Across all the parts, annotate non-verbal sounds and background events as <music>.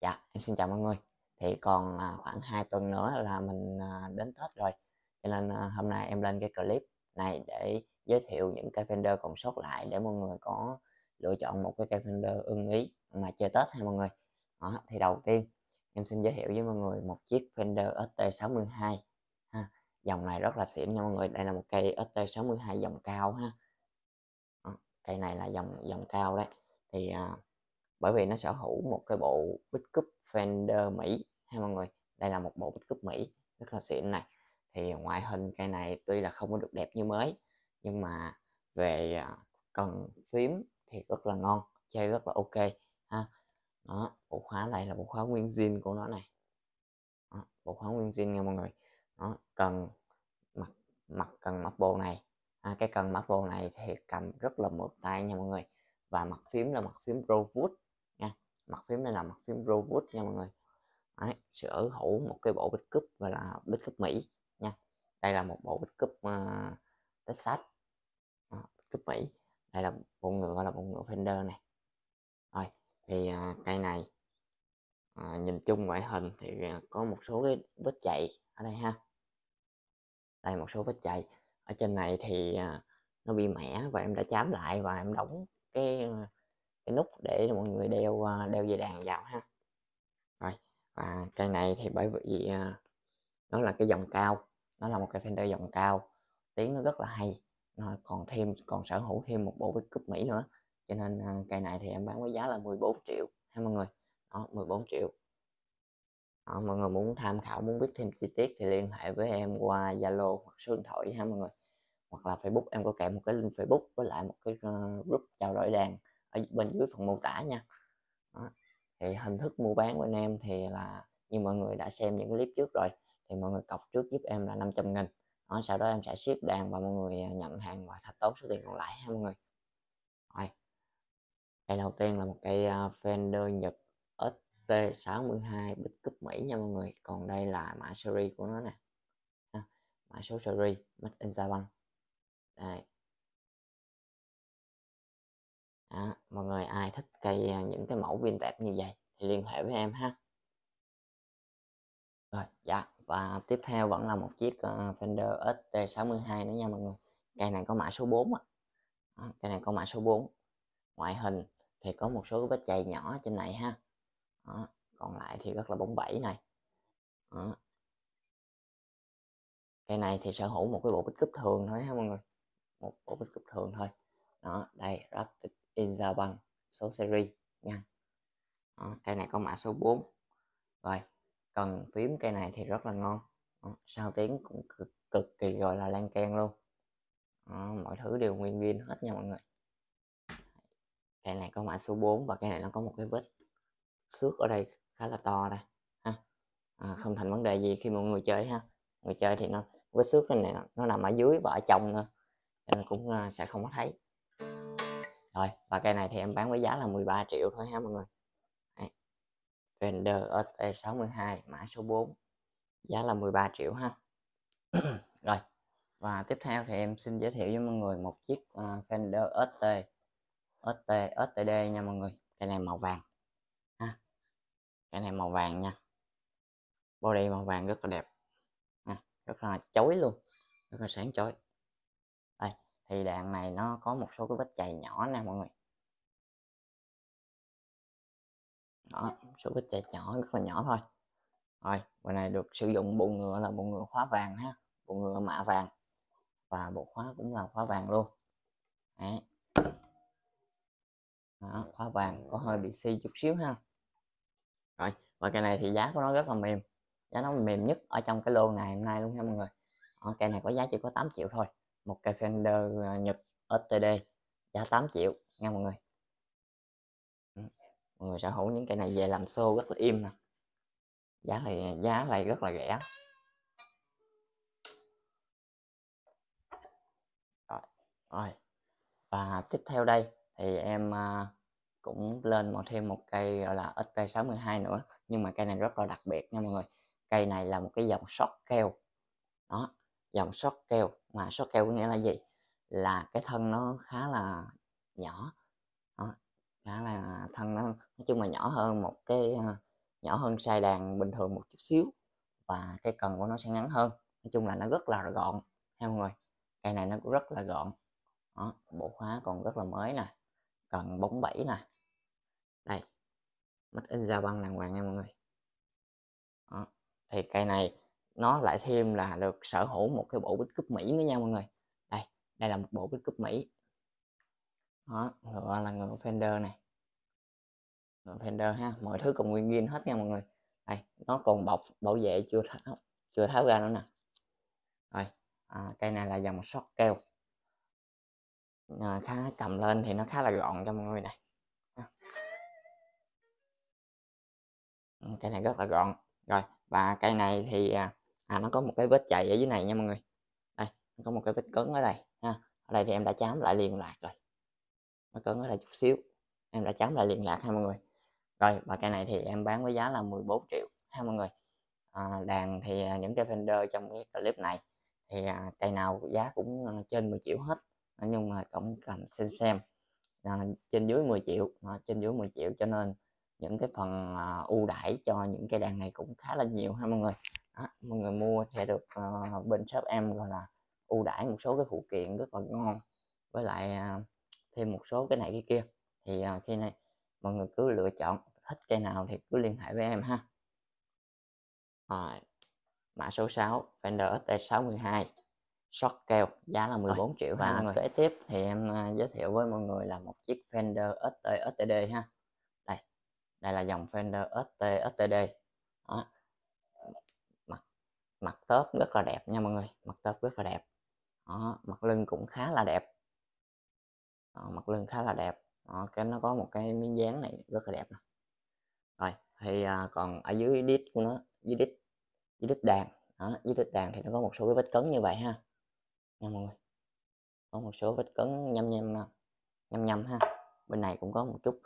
Dạ, em xin chào mọi người. Thì còn à, khoảng 2 tuần nữa là mình à, đến Tết rồi. Cho nên à, hôm nay em lên cái clip này để giới thiệu những cây fender còn sót lại để mọi người có lựa chọn một cái cây fender ưng ý mà chơi Tết hay mọi người. Đó, thì đầu tiên em xin giới thiệu với mọi người một chiếc fender ST62 ha. Dòng này rất là xịn nha mọi người. Đây là một cây ST62 dòng cao ha. Đó, cây này là dòng dòng cao đấy. Thì à, bởi vì nó sở hữu một cái bộ bích cúp Fender Mỹ ha mọi người đây là một bộ bích cúp Mỹ rất là xịn này thì ngoại hình cây này tuy là không có được đẹp như mới nhưng mà về à, cần phím thì rất là ngon chơi rất là ok ha đó bộ khóa này là bộ khóa nguyên zin của nó này đó, bộ khóa nguyên zin nha mọi người đó cần mặt mặt cần mắt bộ này à, cái cần mắt bộ này thì cầm rất là mượt tay nha mọi người và mặt phím là mặt phím Rowood mặt phím này là mặt phím robot nha mọi người Đấy, sở hữu một cái bộ bích cúp gọi là bích cúp Mỹ nha đây là một bộ bích cúp uh, Texas bích cúp Mỹ đây là bộ ngựa là bộ ngựa Fender này rồi thì uh, cây này uh, nhìn chung ngoại hình thì uh, có một số cái vết chạy ở đây ha đây một số vết chạy ở trên này thì uh, nó bị mẻ và em đã chám lại và em đóng cái uh, cái nút để mọi người đeo ờ, đeo dây đàn vào ha rồi và cây này thì bởi vì ờ, nó là cái dòng cao nó là một cái Fender dòng cao tiếng nó rất là hay nó còn thêm còn sở hữu thêm một bộ cúp Mỹ nữa cho nên ờ, cây này thì em bán với giá là 14 triệu ha mọi người đó 14 triệu đó, mọi người muốn tham khảo muốn biết thêm chi tiết thì liên hệ với em qua Zalo hoặc số điện thoại ha mọi người hoặc là Facebook em có kèm một cái link Facebook với lại một cái group trao đổi đàn ở bên dưới phần mô tả nha đó. thì hình thức mua bán của anh em thì là như mọi người đã xem những clip trước rồi thì mọi người cọc trước giúp em là 500 nghìn đó, sau đó em sẽ ship đàn và mọi người à, nhận hàng và thạch tốn số tiền còn lại ha mọi người rồi cây đầu tiên là một cây à, Fender Nhật ST62 bích cúp Mỹ nha mọi người còn đây là mã series của nó nè mã số series made in Japan đây à, mọi người ai thích cây à, những cái mẫu viên đẹp như vậy thì liên hệ với em ha rồi dạ và tiếp theo vẫn là một chiếc uh, Fender ST62 nữa nha mọi người cây này có mã số 4 à. À, cây này có mã số 4 ngoại hình thì có một số vết chày nhỏ trên này ha à, còn lại thì rất là bóng bẩy này à. cây này thì sở hữu một cái bộ bích cúp thường thôi ha mọi người một bộ bích cúp thường thôi đó đây rất in integer bằng số series nha đó, cây này có mã số 4 rồi cần phím cây này thì rất là ngon đó, sao tiếng cũng cực, cực kỳ gọi là lan can luôn đó, mọi thứ đều nguyên viên hết nha mọi người cây này có mã số 4 và cây này nó có một cái vết xước ở đây khá là to đây ha à, không thành vấn đề gì khi mọi người chơi ha người chơi thì nó vết xước này nó, nó nằm ở dưới và ở trong nữa nên cũng uh, sẽ không có thấy rồi và cây này thì em bán với giá là 13 triệu thôi ha mọi người Đấy. Fender ST62 mã số 4 giá là 13 triệu ha <coughs> rồi và tiếp theo thì em xin giới thiệu với mọi người một chiếc uh, Fender ST ST STD nha mọi người Cây này màu vàng ha cái này màu vàng nha body màu vàng rất là đẹp ha. rất là chói luôn rất là sáng chói thì đạn này nó có một số cái vết chày nhỏ nè mọi người đó số vết chày nhỏ rất là nhỏ thôi rồi bộ này được sử dụng bộ ngựa là bộ ngựa khóa vàng ha bộ ngựa mạ vàng và bộ khóa cũng là khóa vàng luôn Đấy. Đó, khóa vàng có hơi bị xi chút xíu ha rồi và cái này thì giá của nó rất là mềm giá nó mềm nhất ở trong cái lô ngày hôm nay luôn nha mọi người ở cây này có giá chỉ có 8 triệu thôi một cây Fender à, Nhật STD giá 8 triệu nha mọi người ừ, mọi người sở hữu những cây này về làm show rất là im nè giá này giá này rất là rẻ rồi, rồi và tiếp theo đây thì em à, cũng lên một thêm một cây gọi là ST62 nữa nhưng mà cây này rất là đặc biệt nha mọi người cây này là một cái dòng short keo đó dòng short keo mà short keo có nghĩa là gì là cái thân nó khá là nhỏ đó, khá là thân nó nói chung là nhỏ hơn một cái ờ, nhỏ hơn sai đàn bình thường một chút xíu và cây cần của nó sẽ ngắn hơn nói chung là nó rất là gọn theo mọi người cây này nó cũng rất là gọn đó, bộ khóa còn rất là mới nè cần bóng bẫy nè đây mất in ra băng đàng hoàng nha mọi người đó. thì cây này nó lại thêm là được sở hữu một cái bộ bích cúp Mỹ nữa nha mọi người đây đây là một bộ bích cúp Mỹ đó ngựa là ngựa Fender này ngựa Fender ha mọi thứ còn nguyên viên hết nha mọi người đây nó còn bọc bảo vệ chưa tháo, chưa tháo ra nữa nè rồi à, cây này là dòng short keo à, khá cầm lên thì nó khá là gọn cho mọi người này. Ừ, cây này rất là gọn rồi và cây này thì à, à nó có một cái vết chày ở dưới này nha mọi người đây có một cái vết cấn ở đây ha ở đây thì em đã chám lại liền lạc rồi nó cấn ở đây chút xíu em đã chám lại liền lạc ha mọi người rồi và cây này thì em bán với giá là 14 triệu ha mọi người à, đàn thì à, những cái fender trong cái clip này thì à, cây nào giá cũng à, trên 10 triệu hết nhưng mà cũng cần xem xem à, trên dưới 10 triệu à, trên dưới 10 triệu cho nên những cái phần à, ưu đãi cho những cái đàn này cũng khá là nhiều ha mọi người mọi người mua sẽ được uh, bên shop em gọi là ưu đãi một số cái phụ kiện rất là ngon với lại uh, thêm một số cái này cái kia thì uh, khi này mọi người cứ lựa chọn thích cây nào thì cứ liên hệ với em ha rồi mã số 6 Fender ST62 short keo giá là 14 Ôi, triệu và người. kế tiếp thì em à, giới thiệu với mọi người là một chiếc Fender ST STD ha đây đây là dòng Fender ST STD đó mặt tớp rất là đẹp nha mọi người mặt tớp rất là đẹp đó, mặt lưng cũng khá là đẹp đó, mặt lưng khá là đẹp đó, cái nó có một cái miếng dán này rất là đẹp rồi thì à, còn ở dưới đít của nó dưới đít dưới đít đàn đó, dưới đít đàn thì nó có một số cái vết cấn như vậy ha nha mọi người có một số vết cấn nhâm nhâm nhâm nhâm ha bên này cũng có một chút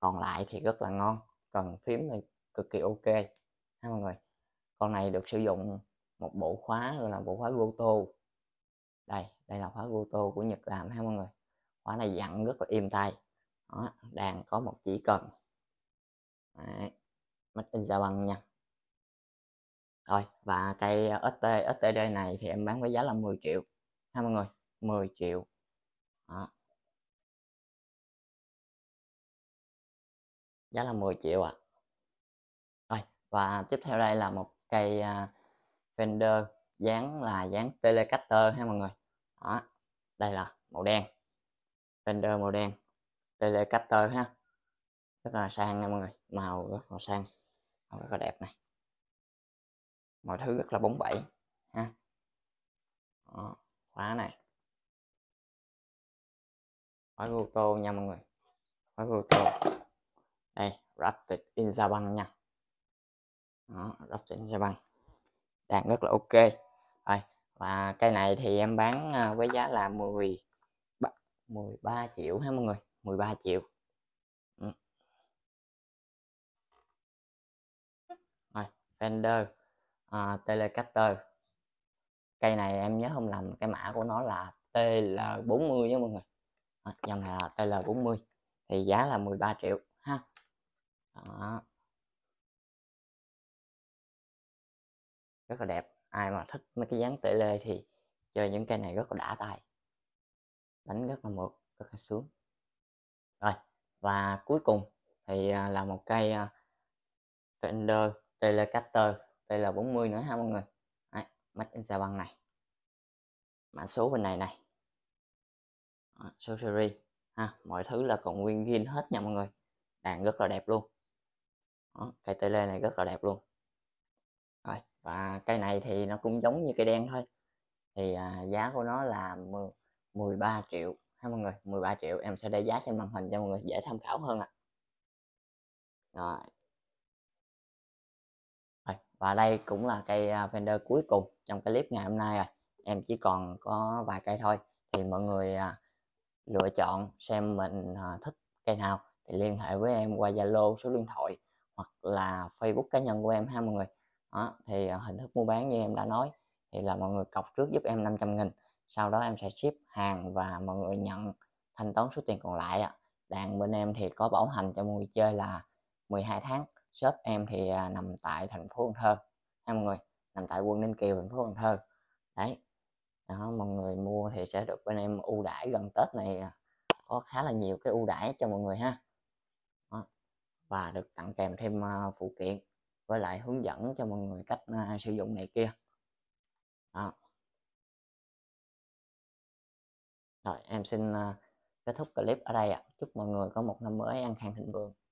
còn lại thì rất là ngon cần phím thì cực kỳ ok ha mọi người con này được sử dụng một bộ khóa gọi là bộ khóa goto đây đây là khóa goto của nhật làm ha mọi người khóa này dặn rất là êm tay đó, đang có một chỉ cần Đấy. in in bằng nha rồi và cây ờ, ST STD này thì em bán với giá là 10 triệu ha mọi người 10 triệu đó. giá là 10 triệu ạ à. rồi và tiếp theo đây là một cây à, Fender dán là dán Telecaster ha mọi người đó đây là màu đen Fender màu đen Telecaster ha rất là sang nha mọi người màu rất là sang màu rất là đẹp này mọi thứ rất là bóng bẩy ha đó, khóa này khóa ô tô nha mọi người khóa ô tô đây Rapid in Japan nha đó, góc chỉnh xe băng đang rất là ok rồi và cây này thì em bán à, với giá là 10 13 triệu ha mọi người 13 triệu ừ. rồi Fender à, Telecaster cây này em nhớ không lầm cái mã của nó là TL40 nha mọi người dòng này là TL40 thì giá là 13 triệu ha đó. rất là đẹp ai mà thích mấy cái dáng tể lê thì chơi những cây này rất là đã tay đánh rất là mượt rất là sướng rồi và cuối cùng thì à, là một cây à, Fender Telecaster TL40 nữa ha mọi người Đấy, in Insa băng này mã số bên này này Đó, số series ha mọi thứ là còn nguyên zin hết nha mọi người đàn rất là đẹp luôn Đó, cây lê này rất là đẹp luôn và cây này thì nó cũng giống như cây đen thôi thì à, giá của nó là 10, 13 triệu ha mọi người 13 triệu em sẽ để giá trên màn hình cho mọi người dễ tham khảo hơn ạ à. rồi và đây cũng là cây à, vendor cuối cùng trong cái clip ngày hôm nay rồi em chỉ còn có vài cây thôi thì mọi người à, lựa chọn xem mình à, thích cây nào thì liên hệ với em qua zalo số điện thoại hoặc là facebook cá nhân của em ha mọi người đó, thì à, hình thức mua bán như em đã nói thì là mọi người cọc trước giúp em 500 nghìn sau đó em sẽ ship hàng và mọi người nhận thanh toán số tiền còn lại ạ đàn bên em thì có bảo hành cho mọi người chơi là 12 tháng shop em thì à, nằm tại thành phố Cần Thơ em mọi người nằm tại quận Ninh Kiều thành phố Cần Thơ đấy đó mọi người mua thì sẽ được bên em ưu đãi gần Tết này à, có khá là nhiều cái ưu đãi cho mọi người ha đó. và được tặng kèm thêm phụ kiện với lại hướng dẫn cho mọi người cách uh, sử dụng này kia đó. rồi em xin uh, kết thúc clip ở đây ạ à. chúc mọi người có một năm mới an khang thịnh vượng